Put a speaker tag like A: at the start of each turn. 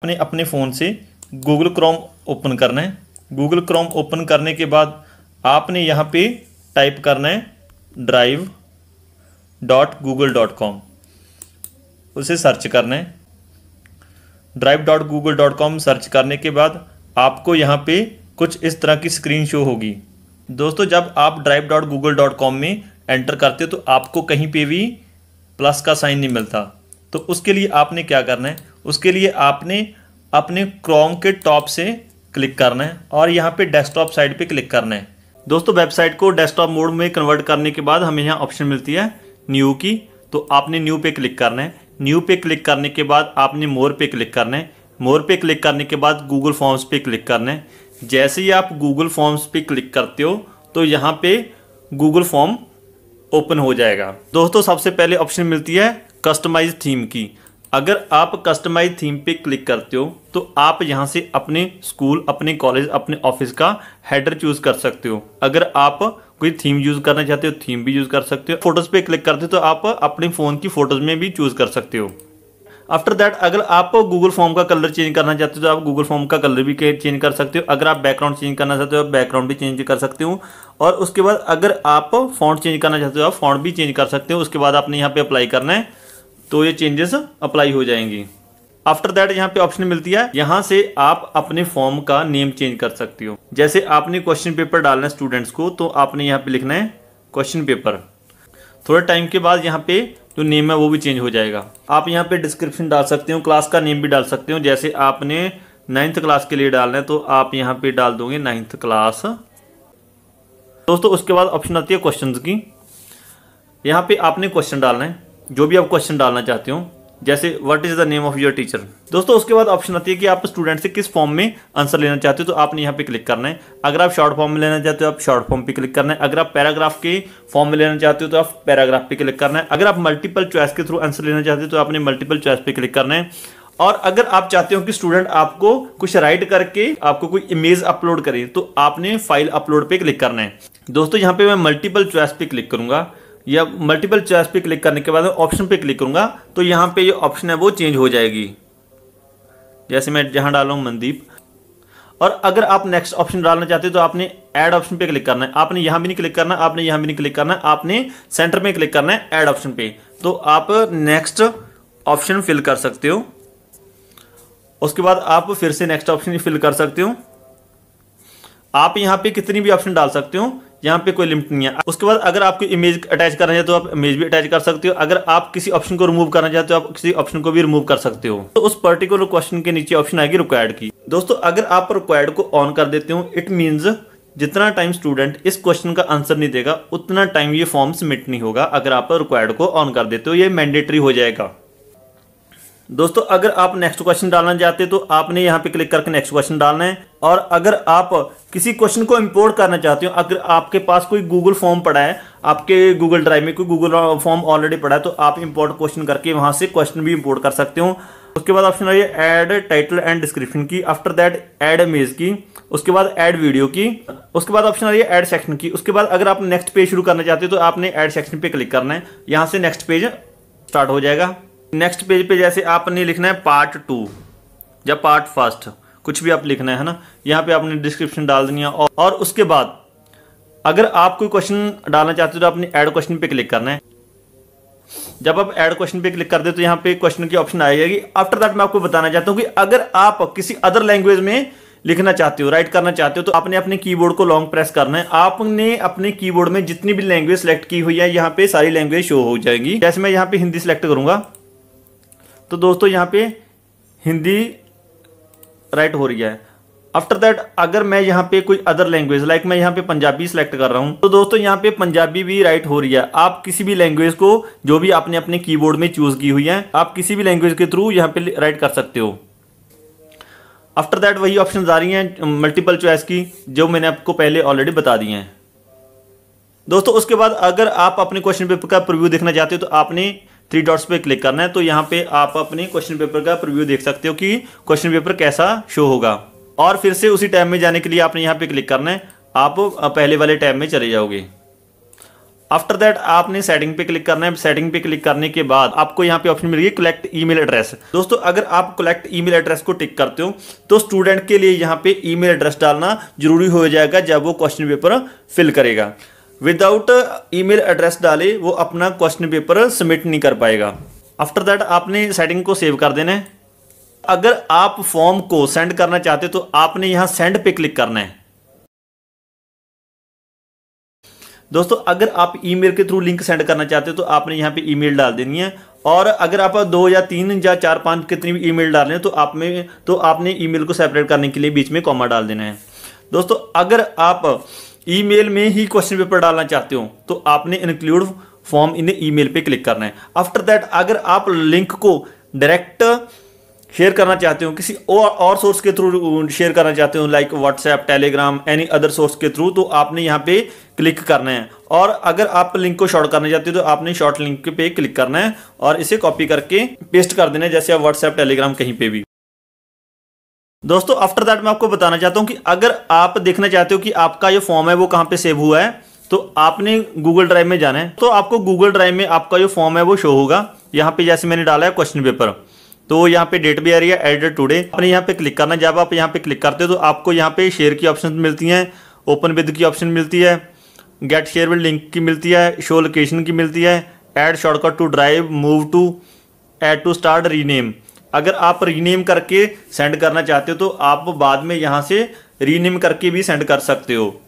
A: आपने अपने फ़ोन से गूगल क्रोम ओपन करना है गूगल क्रोम ओपन करने के बाद आपने यहाँ पे टाइप करना है drive dot Google dot com उसे सर्च करना है drive dot Google dot com search करने के बाद आपको यहाँ पे कुछ इस तरह की स्क्रीन शो होगी दोस्तों जब आप drive dot Google dot com में एंटर करते हो तो आपको कहीं पे भी प्लस का साइन नहीं मिलता तो उसके लिए आपने क्या करना है उसके लिए आपने अपने क्रोम के टॉप से क्लिक करना है और यहाँ पे डेस्कटॉप साइड पे क्लिक करना है दोस्तों वेबसाइट को डेस्कटॉप मोड में कन्वर्ट करने के बाद हमें यहाँ ऑप्शन मिलती है न्यू की तो आपने न्यू पे क्लिक करना है न्यू पे क्लिक करने के बाद आपने मोर पे क्लिक करना है मोर पे क्लिक करने के बाद गूगल फॉर्म्स पे क्लिक करना है जैसे ही आप गूगल फॉर्म्स पे क्लिक करते हो तो यहाँ पे गूगल फॉर्म ओपन हो जाएगा दोस्तों सबसे पहले ऑप्शन मिलती है कस्टमाइज थीम की अगर आप कस्टमाइज थीम पे क्लिक करते हो तो आप यहाँ से अपने स्कूल अपने कॉलेज अपने ऑफिस का हेडर चूज कर सकते हो अगर आप कोई थीम यूज करना चाहते हो थीम भी यूज कर सकते हो फोटोज पे क्लिक करते हो तो आप अपने फोन की फोटोज में भी चूज कर सकते हो आफ्टर दैट अगर आप गूगल फॉर्म का कलर चेंज करना चाहते हो तो आप गूगल फॉर्म का कलर भी चेंज कर सकते हो अगर आप बैकग्राउंड चेंज करना चाहते हो आप बैकग्राउंड भी चेंज कर सकते हो और उसके बाद अगर आप फॉन्ट चेंज करना चाहते हो आप फॉन्ट भी चेंज कर सकते हो उसके बाद आपने यहाँ पे अप्लाई करना है तो ये चेंजेस अप्लाई हो जाएंगी आफ्टर दैट यहाँ पे ऑप्शन मिलती है यहाँ से आप अपने फॉर्म का नेम चेंज कर सकते हो जैसे आपने क्वेश्चन पेपर डालना है स्टूडेंट्स को तो आपने यहाँ पे लिखना है क्वेश्चन पेपर थोड़े टाइम के बाद यहाँ पे जो नेम है वो भी चेंज हो जाएगा आप यहाँ पे डिस्क्रिप्शन डाल सकते हो क्लास का नेम भी डाल सकते हो जैसे आपने नाइन्थ क्लास के लिए डालना है तो आप यहाँ पे डाल दोगे नाइन्थ क्लास दोस्तों उसके बाद ऑप्शन आती है क्वेश्चन की यहाँ पे आपने क्वेश्चन डालना है जो भी आप क्वेश्चन डालना चाहते हो जैसे what is the name of your teacher दोस्तों उसके बाद ऑप्शन आती है कि आप स्टूडेंट से किस फॉर्म में आंसर लेना चाहते हो तो आपने यहाँ पे क्लिक करना है अगर आप शॉर्ट फॉर्म में लेना चाहते हो आप शॉर्ट फॉर्म पे क्लिक करना है अगर आप पैराग्राफ के फॉर्म में लेना चाहते हो तो आप पैराग्राफ पे क्लिक करना है अगर आप मल्टीपल चॉइस के थ्रू आंसर लेना चाहते हो तो आपने मल्टीपल चॉइस पे क्लिक करना है और अगर आप चाहते हो कि स्टूडेंट आपको कुछ राइट करके आपको कोई इमेज अपलोड करे तो आपने फाइल अपलोड पे क्लिक करना है दोस्तों यहाँ पे मैं मल्टीपल चॉइस पे क्लिक करूंगा या मल्टीपल चॉइस पे क्लिक करने के बाद ऑप्शन पे क्लिक करूंगा तो यहाँ पे ये ऑप्शन है वो चेंज हो जाएगी जैसे मैं जहाँ डाला हूँ मनदीप और अगर आप नेक्स्ट ऑप्शन डालना चाहते हो तो आपने ऐड ऑप्शन पे क्लिक करना है आपने यहाँ भी नहीं क्लिक करना आपने यहाँ भी नहीं क्लिक करना आपने सेंटर में क्लिक करना है ऐड ऑप्शन पे तो आप नेक्स्ट ऑप्शन फिल कर सकते हो उसके बाद आप फिर से नेक्स्ट ऑप्शन फिल कर सकते हो आप यहाँ पे कितनी भी ऑप्शन डाल सकते हो यहाँ पे कोई लिमिट नहीं है उसके बाद अगर आपको इमेज अटैच करना चाहते हो तो आप इमेज भी अटैच कर सकते हो अगर आप किसी ऑप्शन को रिमूव करना चाहते हो आप किसी ऑप्शन को भी रिमूव कर सकते हो तो उस पर्टिकुलर क्वेश्चन के नीचे ऑप्शन आएगी रिक्वायर्ड की दोस्तों अगर आप रिक्वायर्ड को ऑन कर देते हो इट मीन्स जितना टाइम स्टूडेंट इस क्वेश्चन का आंसर नहीं देगा उतना टाइम ये फॉर्म सबमिट नहीं होगा अगर आप रिक्वायर्ड को ऑन कर देते हो ये मैंडेटरी हो जाएगा दोस्तों अगर आप नेक्स्ट क्वेश्चन डालना चाहते हो तो आपने यहाँ पे क्लिक करके नेक्स्ट क्वेश्चन डालना है और अगर आप किसी क्वेश्चन को इंपोर्ट करना चाहते हो अगर आपके पास कोई गूगल फॉर्म पड़ा है आपके गूगल ड्राइव में कोई गूगल फॉर्म ऑलरेडी पड़ा है तो आप इंपोर्ट क्वेश्चन करके वहाँ से क्वेश्चन भी इंपोर्ट कर सकते हो उसके बाद ऑप्शन आइए एड टाइटल एंड डिस्क्रिप्शन की आफ्टर दैट एड इमेज की उसके बाद एड वीडियो की उसके बाद ऑप्शन आ रही है सेक्शन की उसके बाद अगर आप नेक्स्ट पेज शुरू करना चाहते हो तो आपने एड सेक्शन पे क्लिक करना है यहाँ से नेक्स्ट पेज स्टार्ट हो जाएगा नेक्स्ट पेज पे जैसे आपने लिखना है पार्ट टू या पार्ट फर्स्ट कुछ भी आप लिखना है ना यहाँ पे आपने डिस्क्रिप्शन डाल देनी है और उसके बाद अगर आप कोई क्वेश्चन डालना चाहते हो तो आपने एड क्वेश्चन पे क्लिक करना है जब आप एड क्वेश्चन पे क्लिक कर दे तो यहाँ पे क्वेश्चन की ऑप्शन आ जाएगी आफ्टर दैट मैं आपको बताना चाहता हूँ कि अगर आप किसी अदर लैंग्वेज में लिखना चाहते हो राइट करना चाहते हो तो आपने अपने कीबोर्ड को लॉन्ग प्रेस करना है आपने अपने कीबोर्ड में जितनी भी लैंग्वेज सेलेक्ट की हुई है यहाँ पे सारी लैंग्वेज शो हो जाएगी जैसे मैं यहाँ पे हिंदी सेलेक्ट करूंगा तो दोस्तों यहाँ पे हिंदी राइट हो रही है आफ्टर दैट अगर मैं यहाँ पे कोई अदर लैंग्वेज लाइक मैं यहाँ पे पंजाबी सेलेक्ट कर रहा हूँ तो दोस्तों यहाँ पे पंजाबी भी राइट हो रही है आप किसी भी लैंग्वेज को जो भी आपने अपने कीबोर्ड में चूज की हुई है आप किसी भी लैंग्वेज के थ्रू यहाँ पे राइट कर सकते हो आफ्टर दैट वही ऑप्शन आ रही हैं मल्टीपल चॉइस की जो मैंने आपको पहले ऑलरेडी बता दी हैं दोस्तों उसके बाद अगर आप अपने क्वेश्चन पेपर का प्रिव्यू देखना चाहते हो तो आपने थ्री डॉट्स पे क्लिक करना है तो यहाँ पे आप अपने क्वेश्चन पेपर का प्रिव्यू देख सकते हो कि क्वेश्चन पेपर कैसा शो होगा और फिर से उसी टैब में जाने के लिए आपने यहाँ पे क्लिक करना है आप पहले वाले टैब में चले जाओगे आफ्टर दैट आपने सेटिंग पे क्लिक करना है सेटिंग पे क्लिक करने के बाद आपको यहाँ पे ऑप्शन मिलेगी कलेक्ट ईमेल एड्रेस दोस्तों अगर आप कलेक्ट ईमेल एड्रेस को टिक करते हो तो स्टूडेंट के लिए यहाँ पे ईमेल एड्रेस डालना जरूरी हो जाएगा जब वो क्वेश्चन पेपर फिल करेगा विदाउट ईमेल एड्रेस डाले वो अपना क्वेश्चन पेपर सबमिट नहीं कर पाएगा आफ्टर दैट आपने सेटिंग को सेव कर देना है अगर आप फॉर्म को सेंड करना चाहते हो तो आपने यहाँ सेंड पे क्लिक करना है दोस्तों अगर आप ईमेल के थ्रू लिंक सेंड करना चाहते हो तो आपने यहां पे ईमेल डाल देनी है और अगर आप दो या तीन या चार पांच कितनी भी ईमेल डाल रहे हैं तो आप में तो आपने ईमेल को सेपरेट करने के लिए बीच में कॉमा डाल देना है दोस्तों अगर आप ईमेल में ही क्वेश्चन पेपर डालना चाहते हो तो आपने इंक्लूड फॉर्म इन ईमेल पे क्लिक करना है आफ्टर दैट अगर आप लिंक को डायरेक्ट शेयर करना चाहते हो किसी और और सोर्स के थ्रू शेयर uh, करना चाहते हो like WhatsApp Telegram any other source के थ्रू तो आपने यहाँ पे क्लिक करना है और अगर आप लिंक को शॉर्ट करना चाहते हो तो आपने शॉर्ट लिंक पे क्लिक करना है और इसे कॉपी करके पेस्ट कर देना है जैसे आप व्हाट्सएप टेलीग्राम कहीं पे भी दोस्तों आफ्टर दैट मैं आपको बताना चाहता हूँ कि अगर आप देखना चाहते हो कि आपका जो फॉर्म है वो कहाँ पे सेव हुआ है तो आपने गूगल ड्राइव में जाना है तो आपको गूगल ड्राइव में आपका जो फॉर्म है वो शो होगा यहाँ पे जैसे मैंने डाला है क्वेश्चन पेपर तो यहाँ पे डेट भी आ रही है एडिटेड टूडे आपने यहाँ पे क्लिक करना जब आप यहाँ पे क्लिक करते हो तो आपको यहाँ पे शेयर की ऑप्शन मिलती हैं ओपन विद की ऑप्शन मिलती है गेट शेयर विद लिंक की मिलती है शो लोकेशन की मिलती है add shortcut to drive move to add to start rename अगर आप रीनेम करके सेंड करना चाहते हो तो आप बाद में यहाँ से रीनेम करके भी सेंड कर सकते हो